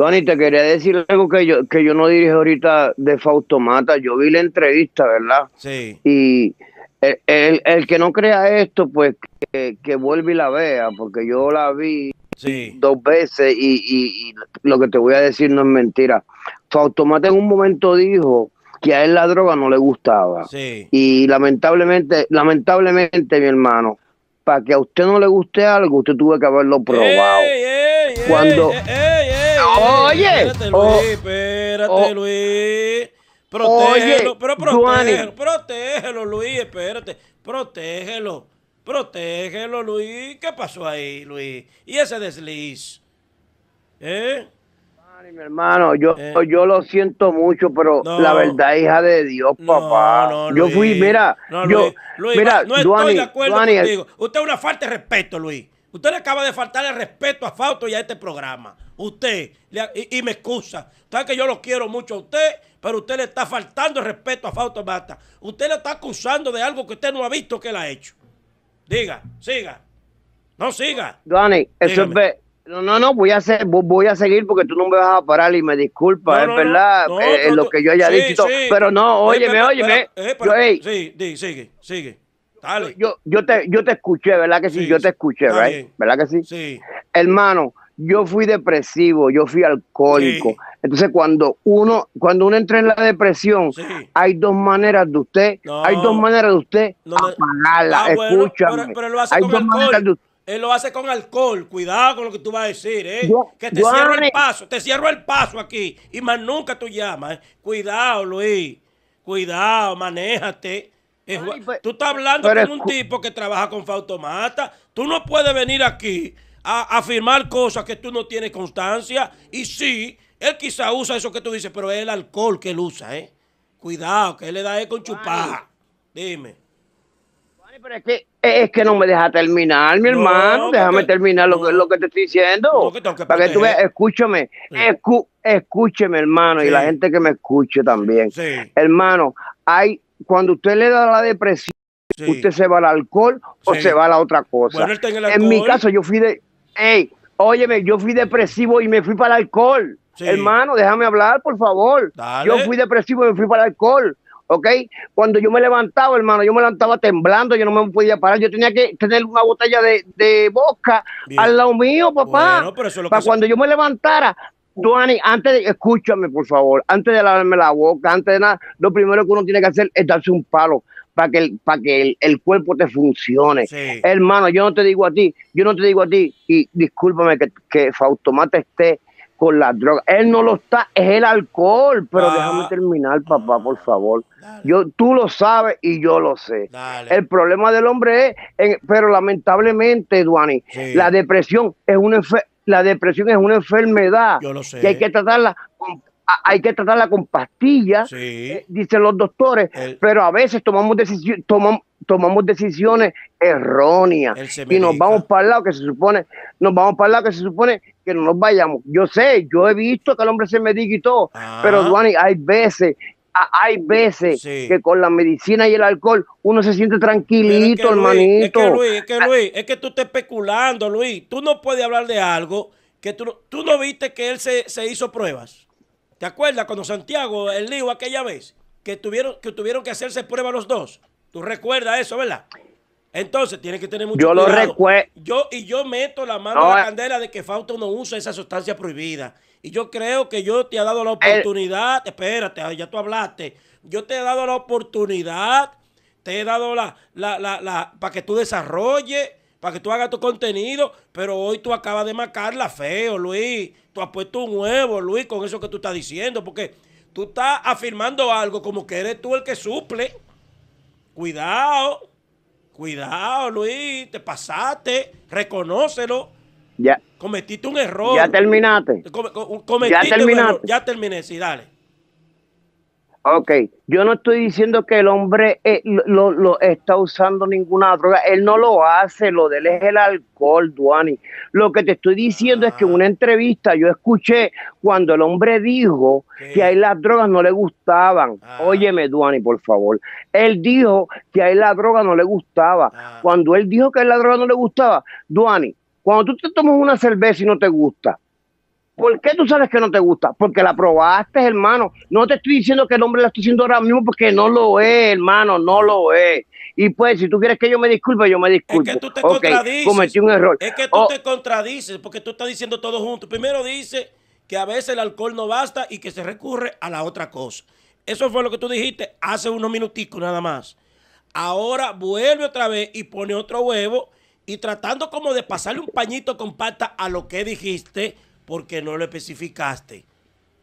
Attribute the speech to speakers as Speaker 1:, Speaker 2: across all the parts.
Speaker 1: Tony, te quería decir algo que yo, que yo no dirijo ahorita de Mata. Yo vi la entrevista, ¿verdad? Sí. Y el, que no crea esto, pues que, que vuelva y la vea, porque yo la vi dos veces y, y, lo que te voy a decir no es mentira. Mata en un momento dijo que a él la droga no le gustaba. Sí. Y lamentablemente, lamentablemente, mi hermano, para que a usted no le guste algo, usted tuvo que haberlo probado. eh,
Speaker 2: eh Cuando Oye. Espérate, Luis. espérate, Luis. Protégelo, pero protégelo, protégelo, Luis, espérate. Protégelo. Protégelo, Luis. ¿Qué pasó ahí, Luis? ¿Y ese desliz? ¿Eh?
Speaker 1: mi hermano, yo, eh. yo lo siento mucho, pero la verdad, hija
Speaker 2: de Dios, papá. No, yo fui, mira, yo, Luis, mira, no estoy de acuerdo contigo. Usted es una falta de respeto, Luis. Usted le acaba de faltar el respeto a Fausto y a este programa. Usted, y, me excusa. Sabe que yo lo quiero mucho a usted, pero usted le está faltando el respeto a Fausto Mata. Usted le está acusando de algo que usted no ha visto que él ha hecho. Diga, siga. No siga. Dani,
Speaker 1: eso es. No, no, no, voy a, hacer, voy a seguir porque tú no me vas a parar y me disculpa, es verdad, eh, lo que yo haya dicho. Pero no, óyeme, óyeme. Eh,
Speaker 2: sí, Sí, sigue, sigue. Yo,
Speaker 1: yo, te, yo te escuché, ¿verdad que sí? yo te escuché, ¿verdad? que sí? Sí. Hermano, yo fui depresivo, yo fui alcohólico. Entonces, cuando uno, cuando uno entra en la depresión, hay dos maneras de usted, hay dos maneras de usted ah, Pero, lo hace con alcohol.
Speaker 2: Él lo hace con alcohol. Cuidado con lo que tú vas a decir, ¿eh? que te cierro el paso, te cierro el paso aquí. Y más nunca tú llamas. ¿eh? Cuidado, Luis. Cuidado, manéjate. Pues, tú estás hablando con un tipo que trabaja con Fautomata. Tú no puedes venir aquí a afirmar cosas que tú no tienes constancia. Y sí, él quizá usa eso que tú dices, pero es el alcohol que él usa, ¿eh? Cuidado, que él le da eco con chupada. Dime.
Speaker 1: Pero eh, es que, no me deja terminar, mi hermano. Déjame terminar lo, que, lo que te estoy diciendo. para que tú veas, escúchame, escúcheme, hermano, y la gente que me escuche también. Hermano, hay cuando usted le da la depresión, usted se va al alcohol o se va a la otra cosa. en, mi caso, yo fui de. ey, óyeme, yo fui depresivo y me fui para el alcohol. Hermano, déjame hablar, por favor. Yo fui depresivo y me fui para el alcohol. ¿ok? Cuando yo me levantaba, hermano, yo me levantaba temblando, yo no me podía parar, yo tenía que tener una botella de, de vodka al lado mío, papá. para cuando yo me levantara, Duani, antes de, escúchame por favor, antes de lavarme la boca, antes de nada, lo primero que uno tiene que hacer es darse un palo para que el, para que el, cuerpo te funcione. Hermano, yo no te digo a ti, yo no te digo a ti, y discúlpame que, que esté con la droga. Él no lo está, es el alcohol. Pero ah. déjame terminar, papá, por ah. favor. Yo, tú lo sabes y yo lo sé. El problema del hombre es, pero lamentablemente, Duani, la depresión es una, la depresión es una enfermedad y hay que tratarla con hay que tratarla con pastillas, eh, dicen los doctores, pero a veces tomamos, decisiones, tomamos, decisiones erróneas y nos vamos para el lado que se supone, nos vamos para que se supone que no nos vayamos. Yo sé, yo he visto que el hombre se medica y todo, pero ah. hay veces Ah, hay veces que con la medicina y el alcohol uno se siente tranquilito, hermanito. es que Luis, es
Speaker 2: que ah, Luis, es que tú estás especulando, Luis. Tú no puedes hablar de algo que tú, tú no viste que él se, hizo pruebas. ¿Te acuerdas cuando Santiago, el lío aquella vez, que tuvieron que, tuvieron que hacerse pruebas los dos? Tú recuerdas eso, ¿verdad? Entonces, tiene que tener mucho yo cuidado. Yo lo recuerdo. Yo, y yo meto la mano en la eh. candela de que Fausto no usa esa sustancia prohibida. Y yo creo que yo te he dado la oportunidad, espérate, ya tú hablaste, yo te he dado la oportunidad, te he dado la, para que tú desarrolles, para que tú hagas tu contenido, pero hoy tú acabas de marcarla feo, Luis. Tú has puesto un huevo, Luis, con eso que tú estás diciendo, porque tú estás afirmando algo como que eres tú el que suple. Cuidado, cuidado, Luis, te pasaste, reconócelo. Ya, Cometiste un error. Ya terminaste. Eh, ya Un error. Ya terminé, sí, dale. Ok,
Speaker 1: yo no estoy diciendo que el hombre eh, lo, está usando ninguna droga, él no lo hace, lo de él es el alcohol, Duani. Lo que te estoy diciendo es que en ah. una entrevista yo escuché cuando el hombre dijo que a él las drogas no le gustaban. Ah. Óyeme, Duani, por favor. Él dijo que a él la droga no le gustaba. Ah. Cuando él dijo que a él la droga no le gustaba, Duani, cuando tú te tomas una cerveza y no te gusta, ¿por qué tú sabes que no te gusta? Porque la probaste, hermano. No te estoy diciendo que el hombre la estoy diciendo ahora mismo porque no lo es, hermano, no lo es. Y pues, si tú quieres que yo me disculpe, yo me disculpo. Es que tú te contradices. un error. Es que tú oh. te
Speaker 2: contradices porque tú estás diciendo todo junto. Primero dice que a veces el alcohol no basta y que se recurre a la otra cosa. Eso fue lo que tú dijiste hace unos minuticos nada más. Ahora vuelve otra vez y pone otro huevo y tratando como de pasarle un pañito con pata a lo que dijiste porque no lo especificaste.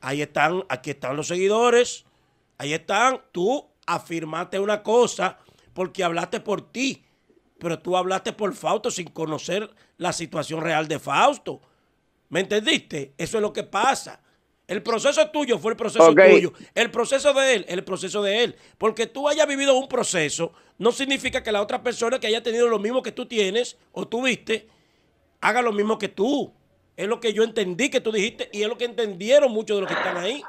Speaker 2: Ahí están, aquí están los seguidores, ahí están, tú afirmaste una cosa porque hablaste por ti, pero tú hablaste por Fausto sin conocer la situación real de Fausto. ¿Me entendiste? Eso es lo que pasa. El proceso tuyo fue el proceso tuyo. El proceso de él, el proceso de él. Porque tú hayas vivido un proceso, no significa que la otra persona que haya tenido lo mismo que tú tienes o tuviste, haga lo mismo que tú. Es lo que yo entendí que tú dijiste y es lo que entendieron muchos de los que están ahí.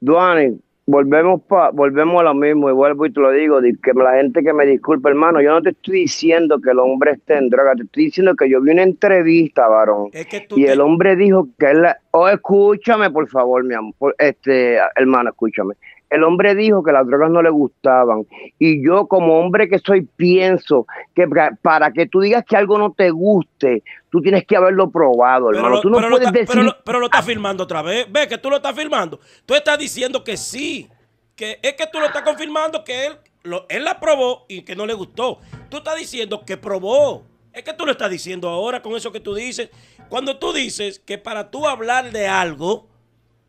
Speaker 1: Duane, volvemos pa, volvemos a lo mismo y vuelvo y te lo digo, que la gente que me disculpa hermano, yo no te estoy diciendo que el hombre esté en droga, te estoy diciendo que yo vi una entrevista, varón, y el hombre dijo que él, oh, escúchame por favor, mi amor, este, hermano, escúchame, el hombre dijo que las drogas no le gustaban. Y yo como hombre que soy pienso que para que tú digas que algo no te guste, tú tienes que haberlo probado, pero hermano. tú no puedes decir... Pero
Speaker 2: lo, pero estás firmando otra vez. Ve que tú lo estás firmando. Tú estás diciendo que sí. Que es que tú lo estás confirmando que él, lo, él la probó y que no le gustó. Tú estás diciendo que probó. Es que tú lo estás diciendo ahora con eso que tú dices. Cuando tú dices que para tú hablar de algo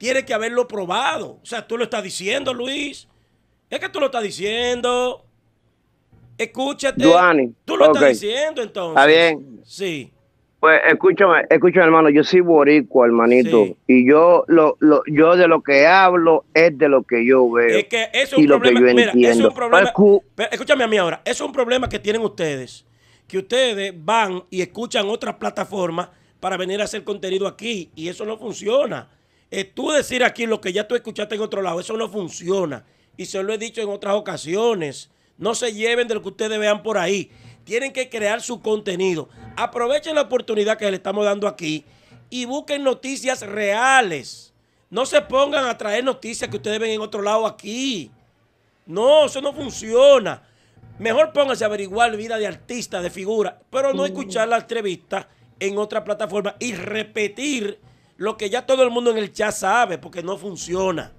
Speaker 2: tiene que haberlo probado. O sea, tú lo estás diciendo, Luis. Es que tú lo estás diciendo. Escúchate. tú lo estás diciendo entonces. Está bien. Sí.
Speaker 1: Pues escúchame, escúchame hermano, yo soy boricua, hermanito, y yo lo, yo de lo que hablo es de lo que yo veo. Es que eso es un problema, es un problema.
Speaker 2: escúchame a mí ahora, eso es un problema que tienen ustedes, que ustedes van y escuchan otras plataformas para venir a hacer contenido aquí y eso no funciona. Eh, tú decir aquí lo que ya tú escuchaste en otro lado, eso no funciona. Y se lo he dicho en otras ocasiones. No se lleven de lo que ustedes vean por ahí. Tienen que crear su contenido. Aprovechen la oportunidad que le estamos dando aquí y busquen noticias reales. No se pongan a traer noticias que ustedes ven en otro lado aquí. No, eso no funciona. Mejor pónganse a averiguar vida de artista, de figura, pero no mm. escuchar la entrevista en otra plataforma y repetir lo que ya todo el mundo en el chat sabe, porque no funciona.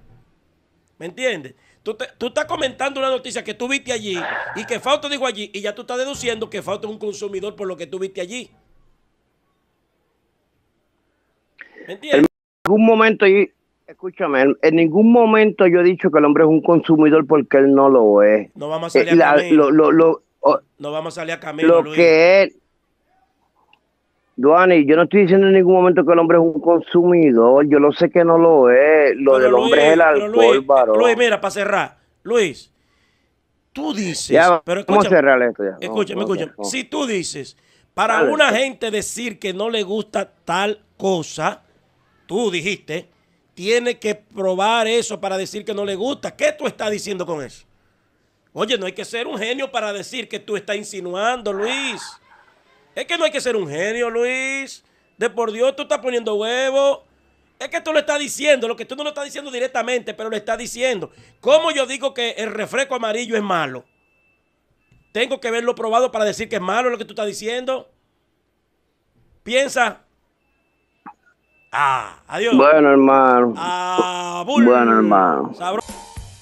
Speaker 2: ¿Me entiendes? Tú, estás comentando una noticia que tú viste allí y que Fausto dijo allí y ya tú estás deduciendo que Fausto es un consumidor por lo que tú viste allí. ¿Me entiendes?
Speaker 1: En ningún momento, escúchame, en ningún momento yo he dicho que el hombre es un consumidor porque él no lo es. No vamos a salir eh, a camino. Lo,
Speaker 2: no vamos a salir a camino.
Speaker 1: que él Duani, yo no estoy diciendo en ningún momento que el hombre es un consumidor, yo lo sé que no lo es, lo del hombre es el alcohol, varón. Luis,
Speaker 2: mira, para cerrar, Luis, tú dices, ya, pero escucha, ¿Cómo cerrar esto ya. Escúchame, escúchame, si tú dices, para una gente decir que no le gusta tal cosa, tú dijiste, tiene que probar eso para decir que no le gusta. ¿Qué tú estás diciendo con eso? Oye, no hay que ser un genio para decir que tú estás insinuando, Luis. Es que no hay que ser un genio, Luis. De por Dios, tú estás poniendo huevo. Es que tú lo estás diciendo, lo que tú no lo estás diciendo directamente, pero lo estás diciendo. ¿Cómo yo digo que el refresco amarillo es malo? Tengo que verlo probado para decir que es malo lo que tú estás diciendo. Piensa. Ah, adiós. Bueno, hermano. Ah, bueno, hermano. Sabroso.